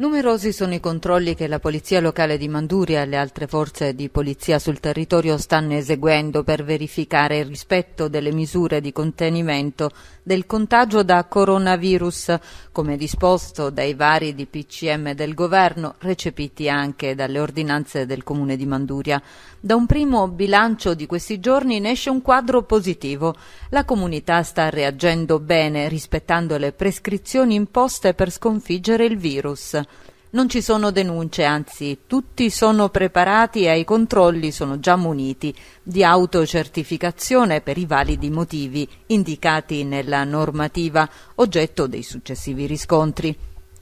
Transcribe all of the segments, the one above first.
Numerosi sono i controlli che la Polizia Locale di Manduria e le altre forze di polizia sul territorio stanno eseguendo per verificare il rispetto delle misure di contenimento del contagio da coronavirus, come disposto dai vari DPCM del governo, recepiti anche dalle ordinanze del Comune di Manduria. Da un primo bilancio di questi giorni ne esce un quadro positivo. La comunità sta reagendo bene rispettando le prescrizioni imposte per sconfiggere il virus. Non ci sono denunce, anzi tutti sono preparati e ai controlli sono già muniti di autocertificazione per i validi motivi indicati nella normativa, oggetto dei successivi riscontri.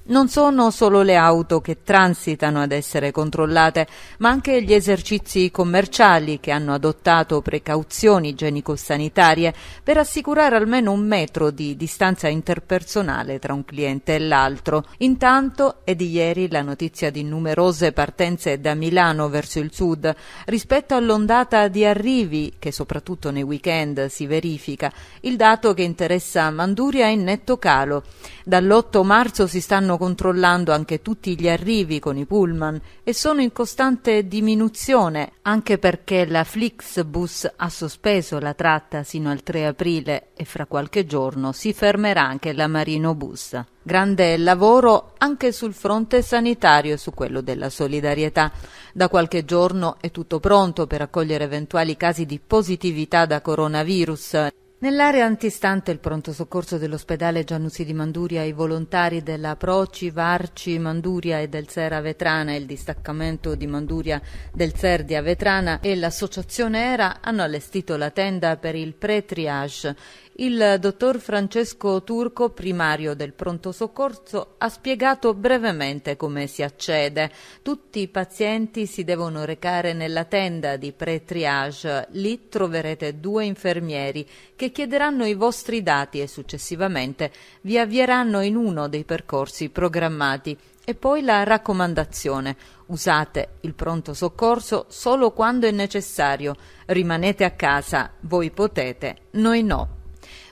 Non sono solo le auto che transitano ad essere controllate, ma anche gli esercizi commerciali che hanno adottato precauzioni igienico-sanitarie per assicurare almeno un metro di distanza interpersonale tra un cliente e l'altro. Intanto è di ieri la notizia di numerose partenze da Milano verso il sud rispetto all'ondata di arrivi che soprattutto nei weekend si verifica. Il dato che interessa Manduria è in netto calo. Dall'8 marzo si stanno controllando anche tutti gli arrivi con i pullman e sono in costante diminuzione anche perché la Flixbus ha sospeso la tratta sino al 3 aprile e fra qualche giorno si fermerà anche la Marino Bus. Grande lavoro anche sul fronte sanitario e su quello della solidarietà. Da qualche giorno è tutto pronto per accogliere eventuali casi di positività da coronavirus Nell'area antistante il pronto soccorso dell'ospedale Giannuzzi di Manduria, i volontari della Proci, Varci, Manduria e del Sera Vetrana, il distaccamento di Manduria del CER di Avetrana e l'associazione ERA hanno allestito la tenda per il pre-triage. Il dottor Francesco Turco, primario del pronto soccorso, ha spiegato brevemente come si accede. Tutti i pazienti si devono recare nella tenda di pre-triage. Lì troverete due infermieri che che chiederanno i vostri dati e successivamente vi avvieranno in uno dei percorsi programmati e poi la raccomandazione. Usate il pronto soccorso solo quando è necessario. Rimanete a casa, voi potete, noi no.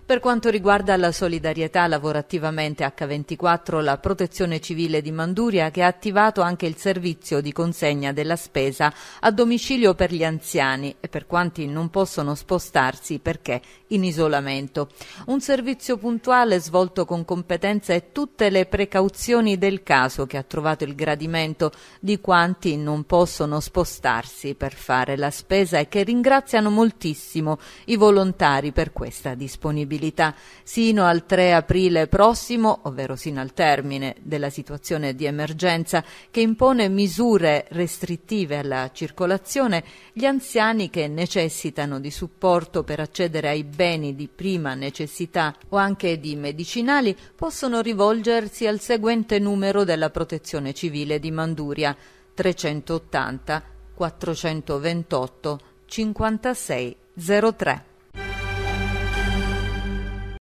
Per quanto riguarda la solidarietà, lavorativamente H24 la Protezione Civile di Manduria che ha attivato anche il servizio di consegna della spesa a domicilio per gli anziani e per quanti non possono spostarsi perché in isolamento. Un servizio puntuale svolto con competenza e tutte le precauzioni del caso che ha trovato il gradimento di quanti non possono spostarsi per fare la spesa e che ringraziano moltissimo i volontari per questa disponibilità disabilità sino al 3 aprile prossimo, ovvero sino al termine della situazione di emergenza che impone misure restrittive alla circolazione, gli anziani che necessitano di supporto per accedere ai beni di prima necessità o anche di medicinali possono rivolgersi al seguente numero della Protezione Civile di Manduria 380 428 5603.